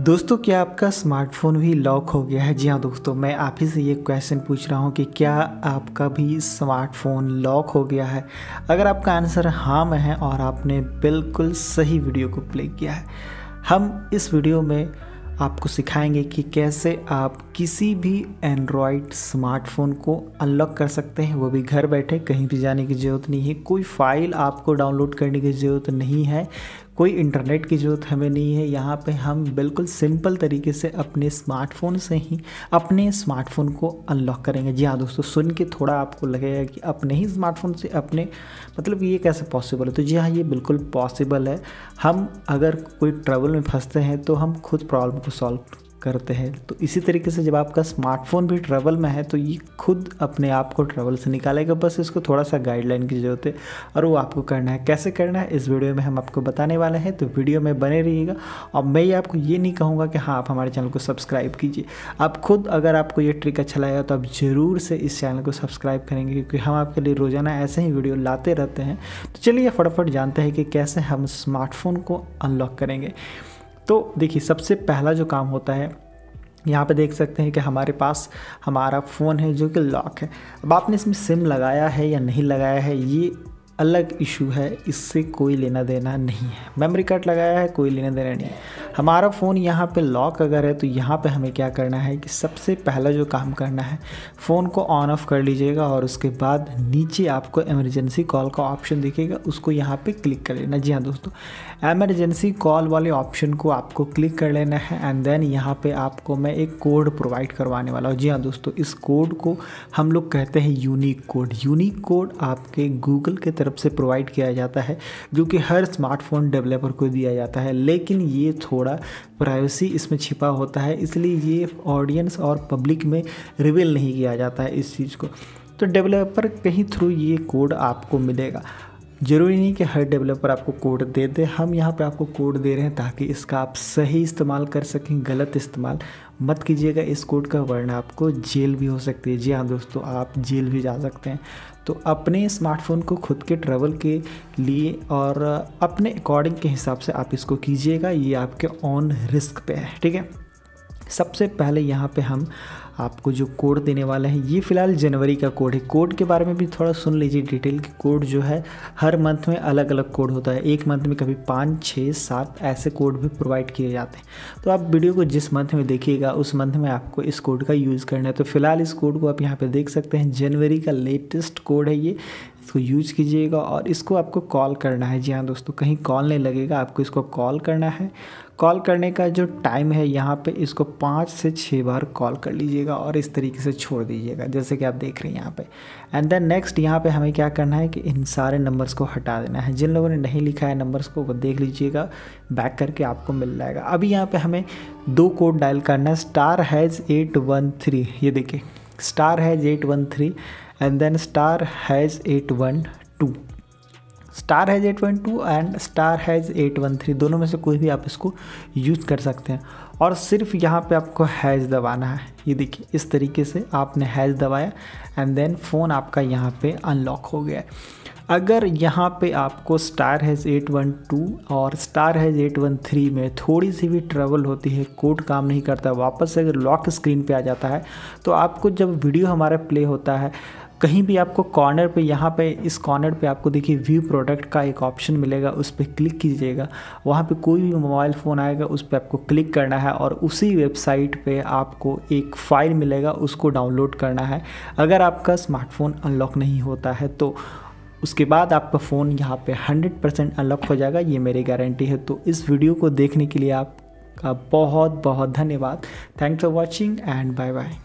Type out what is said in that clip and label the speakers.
Speaker 1: दोस्तों क्या आपका स्मार्टफ़ोन भी लॉक हो गया है जी हाँ दोस्तों मैं आप ही से ये क्वेश्चन पूछ रहा हूँ कि क्या आपका भी स्मार्टफ़ोन लॉक हो गया है अगर आपका आंसर हाँ में है और आपने बिल्कुल सही वीडियो को प्ले किया है हम इस वीडियो में आपको सिखाएंगे कि कैसे आप किसी भी एंड्रॉयड स्मार्टफोन को अनलॉक कर सकते हैं वो भी घर बैठे कहीं भी जाने की ज़रूरत नहीं है कोई फ़ाइल आपको डाउनलोड करने की ज़रूरत नहीं है कोई इंटरनेट की ज़रूरत हमें नहीं है यहाँ पे हम बिल्कुल सिंपल तरीके से अपने स्मार्टफोन से ही अपने स्मार्टफोन को अनलॉक करेंगे जी हाँ दोस्तों सुन के थोड़ा आपको लगेगा कि अपने ही स्मार्टफोन से अपने मतलब ये कैसे पॉसिबल है तो जी हाँ ये बिल्कुल पॉसिबल है हम अगर कोई ट्रेवल में फंसते हैं तो हम खुद प्रॉब्लम को सॉल्व करते हैं तो इसी तरीके से जब आपका स्मार्टफोन भी ट्रैवल में है तो ये खुद अपने आप को ट्रैवल से निकालेगा बस इसको थोड़ा सा गाइडलाइन की ज़रूरत है और वो आपको करना है कैसे करना है इस वीडियो में हम आपको बताने वाले हैं तो वीडियो में बने रहिएगा और मैं ये आपको ये नहीं कहूँगा कि हाँ आप हमारे चैनल को सब्सक्राइब कीजिए आप खुद अगर आपको ये ट्रिक अच्छा लगेगा तो आप ज़रूर से इस चैनल को सब्सक्राइब करेंगे क्योंकि हम आपके लिए रोज़ाना ऐसे ही वीडियो लाते रहते हैं तो चलिए फटाफट जानते हैं कि कैसे हम स्मार्टफोन को अनलॉक करेंगे तो देखिए सबसे पहला जो काम होता है यहाँ पे देख सकते हैं कि हमारे पास हमारा फ़ोन है जो कि लॉक है अब आपने इसमें सिम लगाया है या नहीं लगाया है ये अलग इशू है इससे कोई लेना देना नहीं है मेमोरी कार्ड लगाया है कोई लेना देना नहीं है हमारा फ़ोन यहाँ पे लॉक अगर है तो यहाँ पे हमें क्या करना है कि सबसे पहला जो काम करना है फ़ोन को ऑन ऑफ कर लीजिएगा और उसके बाद नीचे आपको एमरजेंसी कॉल का ऑप्शन दिखेगा उसको यहाँ पर क्लिक कर लेना जी हाँ दोस्तों एमरजेंसी कॉल वाले ऑप्शन को आपको क्लिक कर लेना है एंड देन यहाँ पर आपको मैं एक कोड प्रोवाइड करवाने वाला हूँ जी हाँ दोस्तों इस कोड को हम लोग कहते हैं यूनिक कोड यूनिक कोड आपके गूगल के तरफ तरफ से प्रोवाइड किया जाता है जो कि हर स्मार्टफोन डेवलपर को दिया जाता है लेकिन ये थोड़ा प्राइवेसी इसमें छिपा होता है इसलिए ये ऑडियंस और पब्लिक में रिवील नहीं किया जाता है इस चीज़ को तो डेवलपर कहीं थ्रू ये कोड आपको मिलेगा ज़रूरी नहीं कि हर डेवलपर आपको कोड दे दे हम यहाँ पे आपको कोड दे रहे हैं ताकि इसका आप सही इस्तेमाल कर सकें गलत इस्तेमाल मत कीजिएगा इस कोड का वर्णन आपको जेल भी हो सकती है जी हाँ दोस्तों आप जेल भी जा सकते हैं तो अपने स्मार्टफ़ोन को खुद के ट्रेवल के लिए और अपने अकॉर्डिंग के हिसाब से आप इसको कीजिएगा ये आपके ऑन रिस्क पे है ठीक है सबसे पहले यहाँ पे हम आपको जो कोड देने वाले हैं ये फ़िलहाल जनवरी का कोड है कोड के बारे में भी थोड़ा सुन लीजिए डिटेल कि कोड जो है हर मंथ में अलग अलग कोड होता है एक मंथ में कभी पाँच छः सात ऐसे कोड भी प्रोवाइड किए जाते हैं तो आप वीडियो को जिस मंथ में देखिएगा उस मंथ में आपको इस कोड का यूज़ करना है तो फिलहाल इस कोड को आप यहाँ पर देख सकते हैं जनवरी का लेटेस्ट कोड है ये इसको यूज़ कीजिएगा और इसको आपको कॉल करना है जी हाँ दोस्तों कहीं कॉल नहीं लगेगा आपको इसको कॉल करना है कॉल करने का जो टाइम है यहाँ पे इसको पाँच से छः बार कॉल कर लीजिएगा और इस तरीके से छोड़ दीजिएगा जैसे कि आप देख रहे हैं यहाँ पे एंड देन नेक्स्ट यहाँ पे हमें क्या करना है कि इन सारे नंबर्स को हटा देना है जिन लोगों ने नहीं लिखा है नंबर्स को वो देख लीजिएगा बैक करके आपको मिल जाएगा अभी यहाँ पर हमें दो कोड डायल करना है star hash eight one three ये देखिए star hash eight one three and then star hash eight one two star hash eight one two and star hash eight one three दोनों में से कोई भी आप इसको यूज़ कर सकते हैं और सिर्फ यहाँ पे आपको हैज़ दबाना है ये देखिए इस तरीके से आपने हैज़ दबाया एंड देन फ़ोन आपका यहाँ पे अनलॉक हो गया है अगर यहाँ पे आपको star hash eight one two और star hash eight one three में थोड़ी सी भी ट्रबल होती है कोड काम नहीं करता वापस अगर लॉक स्क्रीन पे आ जाता है तो आपको जब वीडियो हमारा प्ले होता है कहीं भी आपको कॉर्नर पे यहाँ पे इस कॉर्नर पे आपको देखिए व्यू प्रोडक्ट का एक ऑप्शन मिलेगा उस पर क्लिक कीजिएगा वहाँ पे कोई भी मोबाइल फ़ोन आएगा उस पर आपको क्लिक करना है और उसी वेबसाइट पे आपको एक फ़ाइल मिलेगा उसको डाउनलोड करना है अगर आपका स्मार्टफोन अनलॉक नहीं होता है तो उसके बाद आपका फ़ोन यहाँ पे 100 परसेंट अनलॉक हो जाएगा ये मेरी गारंटी है तो इस वीडियो को देखने के लिए आपका बहुत बहुत धन्यवाद thanks for watching and bye bye